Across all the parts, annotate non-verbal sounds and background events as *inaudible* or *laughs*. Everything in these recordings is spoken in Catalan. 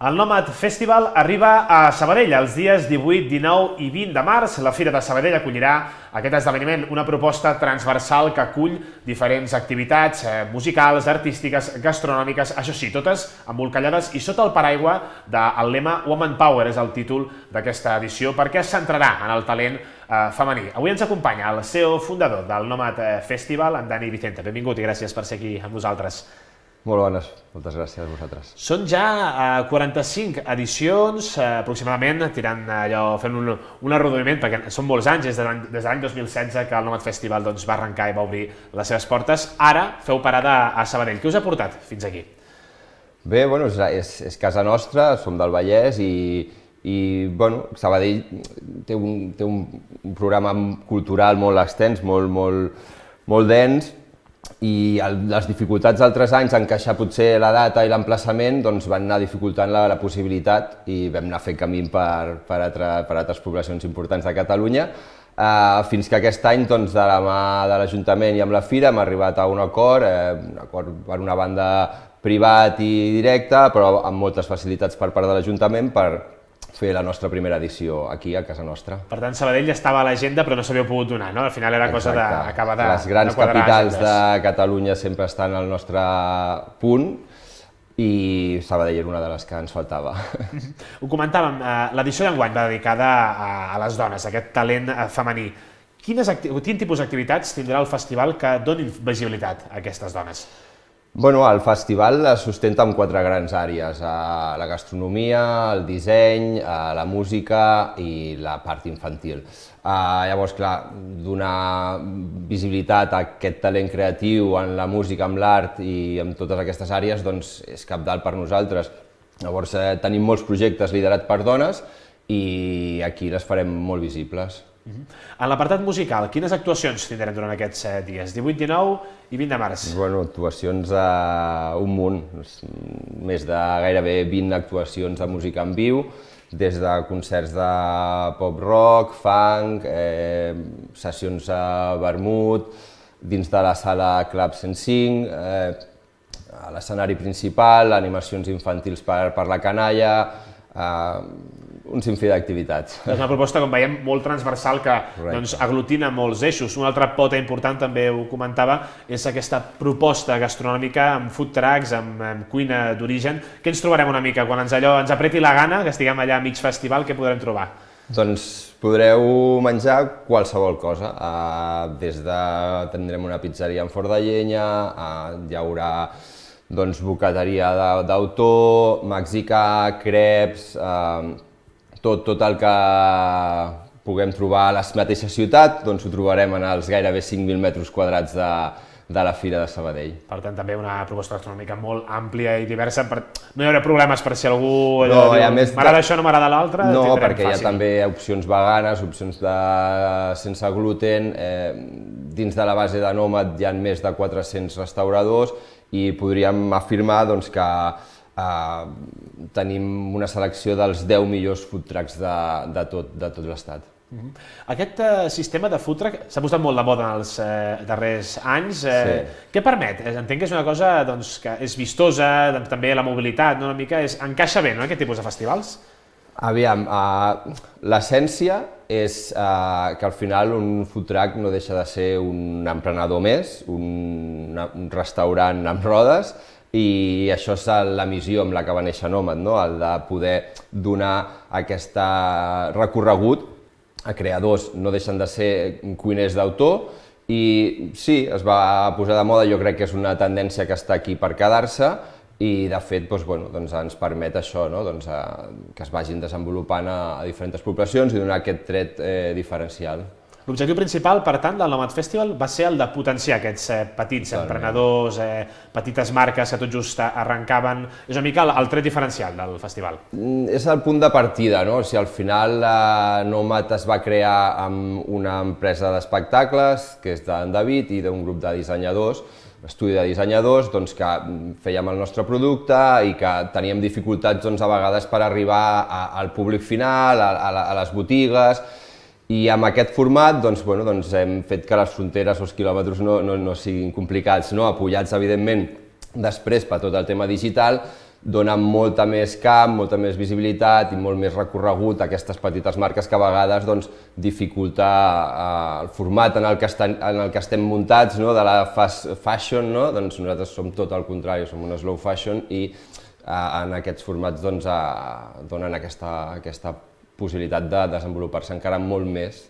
El Nomad Festival arriba a Sabadell els dies 18, 19 i 20 de març. La Fira de Sabadell acollirà aquest esdeveniment, una proposta transversal que acull diferents activitats eh, musicals, artístiques, gastronòmiques, això sí, totes embolcallades i sota el paraigua del lema Woman Power és el títol d'aquesta edició perquè es centrarà en el talent eh, femení. Avui ens acompanya el CEO fundador del Nomad eh, Festival, en Dani Vicente. Benvingut i gràcies per ser aquí amb nosaltres. Molt bones, moltes gràcies a vosaltres. Són ja 45 eh, edicions, eh, aproximadament, tirant allò, fent un, un arrodoniment, perquè són molts anys, des de l'any 2016 que el Nomad Festival doncs, va arrencar i va obrir les seves portes. Ara feu parada a Sabadell. Què us ha portat fins aquí? Bé, bueno, és, és, és casa nostra, som del Vallès i, i bueno, Sabadell té un, té un, un programa cultural molt extens, molt, molt, molt dens, i el, les dificultats d'altres anys, encaixar potser la data i l'emplaçament, doncs van anar dificultant la, la possibilitat i vam anar fent camí per, per, altre, per altres poblacions importants de Catalunya, eh, fins que aquest any, doncs, de la mà de l'Ajuntament i amb la Fira, hem arribat a un acord, eh, un acord per una banda privat i directe, però amb moltes facilitats per part de l'Ajuntament per, fer la nostra primera edició aquí, a casa nostra. Per tant, Sabadell estava a l'agenda però no s'havia pogut donar, no? Al final era Exacte. cosa d'acabar de, de Les grans de capitals de Catalunya sempre estan al nostre punt i Sabadell era una de les que ens faltava. Ho comentàvem, eh, l'edició d'enguany va dedicada a les dones, a aquest talent eh, femení. Quines quin tipus d'activitats tindrà el festival que donin visibilitat a aquestes dones? Bueno, el festival es sustenta en quatre grans àrees, eh, la gastronomia, el disseny, eh, la música i la part infantil. Eh, llavors, clar, donar visibilitat a aquest talent creatiu en la música, en l'art i en totes aquestes àrees doncs, és dalt per nosaltres. Llavors, tenim molts projectes liderats per dones i aquí les farem molt visibles. Mhm. En l'apartat musical, quines actuacions tindrem durant aquests eh, dies? 18, 19 i 20 de març. Bueno, actuacions a un munt, més de gairebé 20 actuacions de música en viu, des de concerts de pop rock, funk, eh, sessions a vermut, dins de la sala Club 105, eh, a l'escenari principal, animacions infantils per, per la canalla, eh, un sinfí d'activitats. És una proposta, com veiem, molt transversal que doncs, aglutina molts eixos. Una altra pota important, també ho comentava, és aquesta proposta gastronòmica amb food trucks, amb, amb cuina d'origen. Què ens trobarem una mica? Quan ens, allò, ens apreti la gana, que estiguem allà a mig festival, què podrem trobar? Doncs podreu menjar qualsevol cosa, eh, des de tindrem una pizzeria en fort de llenya, ah, hi haurà doncs, bocateria d'autor, mexicà, creps, eh, tot, tot el que puguem trobar a la mateixa ciutat, doncs ho trobarem en els gairebé 5.000 metres quadrats de, de la Fira de Sabadell. Per tant, també una proposta gastronòmica molt àmplia i diversa. Per... No hi haurà problemes per si algú no, diu, a més m'agrada de... això, no m'agrada l'altre, No, perquè fàcil. hi ha també opcions veganes, opcions de... sense gluten, eh, dins de la base de Nomad hi ha més de 400 restauradors i podríem afirmar doncs, que Uh, tenim una selecció dels 10 millors food trucks de, de tot, de tot l'estat. Uh mhm. -huh. Aquest uh, sistema de food truck s'ha posat molt de moda en els uh, darrers anys. Uh, sí. Què permet? Entenc que és una cosa doncs, que és vistosa, doncs, també la mobilitat, no? una mica és, encaixa bé, no?, aquest tipus de festivals? Aviam, uh, l'essència és uh, que al final un food truck no deixa de ser un emprenedor més, un, una, un restaurant amb rodes, i això és la missió amb la que va néixer Nomad, no? el de poder donar aquest eh, recorregut a creadors, no deixen de ser cuiners d'autor, i sí, es va posar de moda, jo crec que és una tendència que està aquí per quedar-se, i de fet doncs, bueno, doncs ens permet això, no? doncs, a, eh, que es vagin desenvolupant a, a diferents poblacions i donar aquest tret eh, diferencial. L'objectiu principal, per tant, del Nomad Festival va ser el de potenciar aquests eh, petits Totalment. emprenedors, eh, petites marques que tot just arrencaven. És una mica el, el tret diferencial del festival. Mm, és el punt de partida, no? O sigui, al final eh, Nomad es va crear amb una empresa d'espectacles, que és d'en David, i d'un grup de dissenyadors, estudi de dissenyadors doncs, que fèiem el nostre producte i que teníem dificultats doncs, a vegades per arribar a, al públic final, a, a, a les botigues, i amb aquest format doncs, bueno, doncs hem fet que les fronteres o els quilòmetres no, no, no siguin complicats, no? apoyats evidentment després per tot el tema digital, dona molta més camp, molta més visibilitat i molt més recorregut a aquestes petites marques que a vegades doncs, dificulta eh, el format en el que, estan, en el que estem muntats no? de la fast fashion, no? doncs nosaltres som tot el contrari, som una slow fashion i eh, en aquests formats doncs, eh, donen aquesta, aquesta possibilitat de desenvolupar-se encara molt més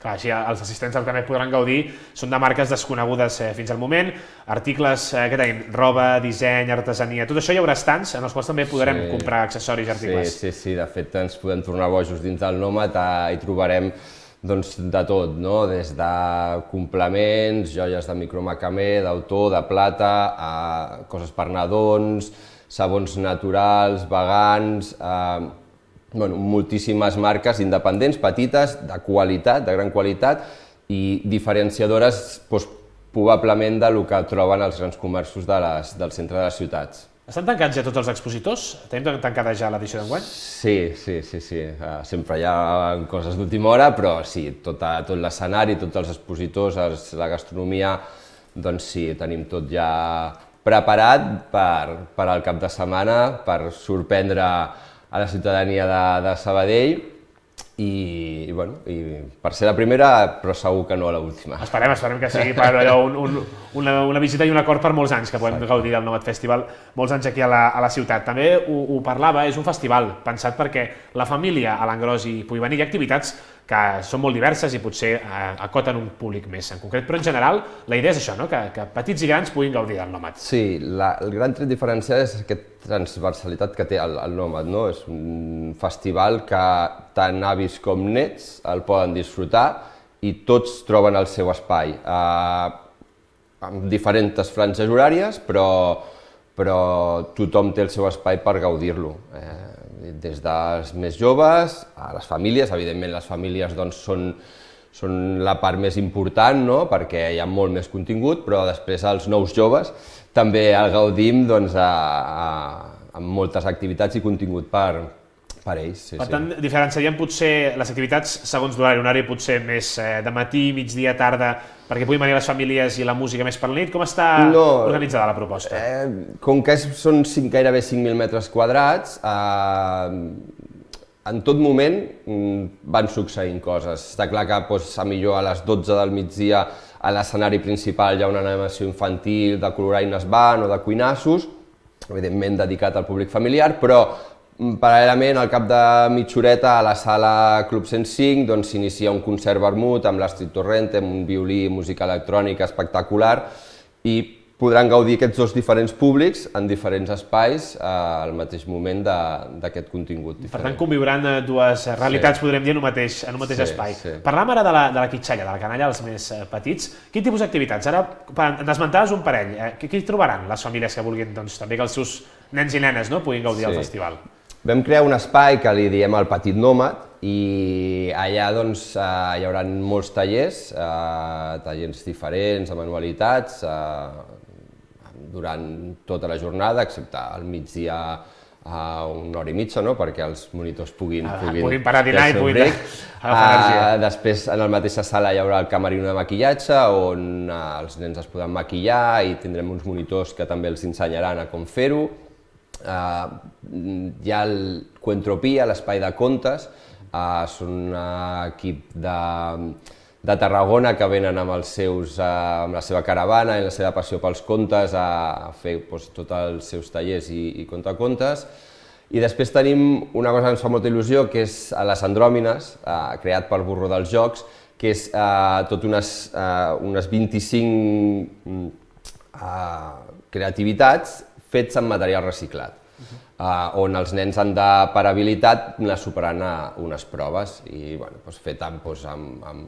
Clar, així els assistents del també podran gaudir, són de marques desconegudes eh, fins al moment, articles eh, que tenim, roba, disseny, artesania, tot això hi haurà stands en els quals també podrem sí. comprar accessoris i articles. Sí, sí, sí, de fet ens podem tornar bojos dins del Nomad eh, i trobarem doncs, de tot, no? des de complements, joies de micromacamé, d'autor, de plata, a eh, coses per nadons, sabons naturals, vegans, eh, bueno, moltíssimes marques independents, petites, de qualitat, de gran qualitat, i diferenciadores doncs, probablement de lo que troben els grans comerços de les, del centre de les ciutats. Estan tancats ja tots els expositors? Tenim tancada ja l'edició d'enguany? Sí, sí, sí, sí. Eh, sempre hi ha coses d'última hora, però sí, tot, a, tot l'escenari, tots els expositors, els, la gastronomia, doncs sí, tenim tot ja preparat per, per al cap de setmana, per sorprendre a la ciutadania de, de Sabadell i, i, bueno, i per ser la primera, però segur que no a l'última. Esperem, esperem que sigui per allò un, un, una, una visita i un acord per molts anys, que podem Exacte. gaudir del Novet Festival molts anys aquí a la, a la ciutat. També ho, ho parlava, és un festival pensat perquè la família a l'Angròs hi pugui venir. Hi ha activitats que són molt diverses i potser eh, acoten un públic més en concret, però en general la idea és això, no? que, que petits i grans puguin gaudir del Nomad. Sí, la, el gran tret diferencial és aquesta transversalitat que té el, el Nomad, no? és un festival que tant avis com nets el poden disfrutar i tots troben el seu espai, eh, amb diferents franges horàries, però, però tothom té el seu espai per gaudir-lo. Eh, des dels més joves a les famílies. Evidentment, les famílies doncs, són, són la part més important, no? perquè hi ha molt més contingut, però després els nous joves també el gaudim doncs, a, a, amb moltes activitats i contingut per, per ells, sí, per tant, sí. diferenciaríem potser les activitats segons l'horari, un horari potser més eh, de matí, migdia, tarda, perquè puguin venir les famílies i la música més per la nit. Com està no, organitzada la proposta? Eh, com que és, són 5, gairebé 5.000 metres quadrats, eh, en tot moment mm, van succeint coses. Està clar que doncs, a millor a les 12 del migdia a l'escenari principal hi ha una animació infantil de coloraines van o de cuinassos, evidentment dedicat al públic familiar, però Paral·lelament, al cap de mitjoreta, a la sala Club 105 doncs, s'inicia un concert vermut amb l'Astrid Torrent, amb un violí i música electrònica espectacular i podran gaudir aquests dos diferents públics en diferents espais eh, al mateix moment d'aquest contingut. Diferent. Per tant, conviuran eh, dues realitats, sí. podrem dir, en un mateix, en un mateix sí, espai. Sí. ara de la, de la quitxalla, de la canalla, els més eh, petits. Quin tipus d'activitats? Ara, en esmentaves un parell. Eh? Què, què trobaran les famílies que vulguin doncs, també que els seus nens i nenes no, puguin gaudir sí. del festival? Vam crear un espai que li diem el Petit Nòmad i allà doncs, eh, hi haurà molts tallers, eh, tallers diferents, de manualitats, eh, durant tota la jornada, excepte al migdia a eh, una hora i mitja, no? perquè els monitors puguin, ah, puguin, puguin parar a dinar i puguin break. Ah, *laughs* després, en la mateixa sala hi haurà el camerino de maquillatge, on ah, els nens es poden maquillar i tindrem uns monitors que també els ensenyaran a com fer-ho. Eh, hi ha el Coentropia, l'espai de contes, eh, són un equip de, de Tarragona que venen amb, els seus, eh, amb la seva caravana i la seva passió pels contes a fer doncs, tots els seus tallers i, i contacontes. I després tenim una cosa que ens fa molta il·lusió, que és eh, les Andròmines, eh, creat pel Burro dels Jocs, que és eh, tot unes, eh, unes 25 mm, eh, creativitats fets amb material reciclat, uh eh, -huh. uh, on els nens han de, per habilitat, anar superant eh, unes proves i bueno, doncs fet amb, doncs, amb, amb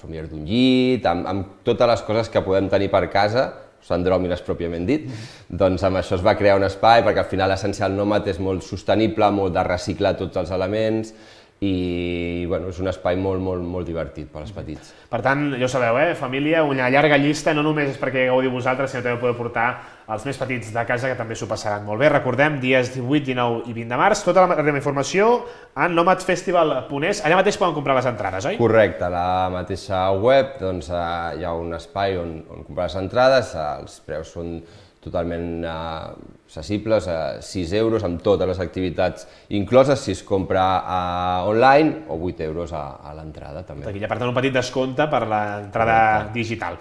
somiar d'un llit, amb, amb totes les coses que podem tenir per casa sandròmines pròpiament dit, doncs amb això es va crear un espai perquè al final l'essencial nòmad és molt sostenible, molt de reciclar tots els elements, i bueno, és un espai molt, molt, molt divertit per als petits. Per tant, ja ho sabeu, eh? família, una llarga llista, no només és perquè gaudiu vosaltres, sinó també podeu portar els més petits de casa, que també s'ho passaran molt bé. Recordem, dies 18, 19 i 20 de març, tota la meva informació a nomadfestival.es. Allà mateix poden comprar les entrades, oi? Correcte, a la mateixa web doncs, eh, hi ha un espai on, on comprar les entrades, els preus són totalment eh, accessibles, a eh, 6 euros amb totes les activitats incloses si es compra uh, online o 8 euros a, a l'entrada també. Taquilla, per tant, un petit descompte per l'entrada digital.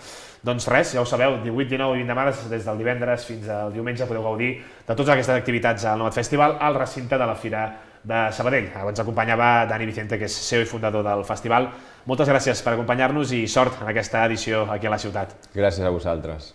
Doncs res, ja ho sabeu, 18, 19 i 20 de març, des del divendres fins al diumenge, podeu gaudir de totes aquestes activitats al Nomad Festival al recinte de la Fira de Sabadell. Ens acompanyava Dani Vicente, que és CEO i fundador del festival. Moltes gràcies per acompanyar-nos i sort en aquesta edició aquí a la ciutat. Gràcies a vosaltres.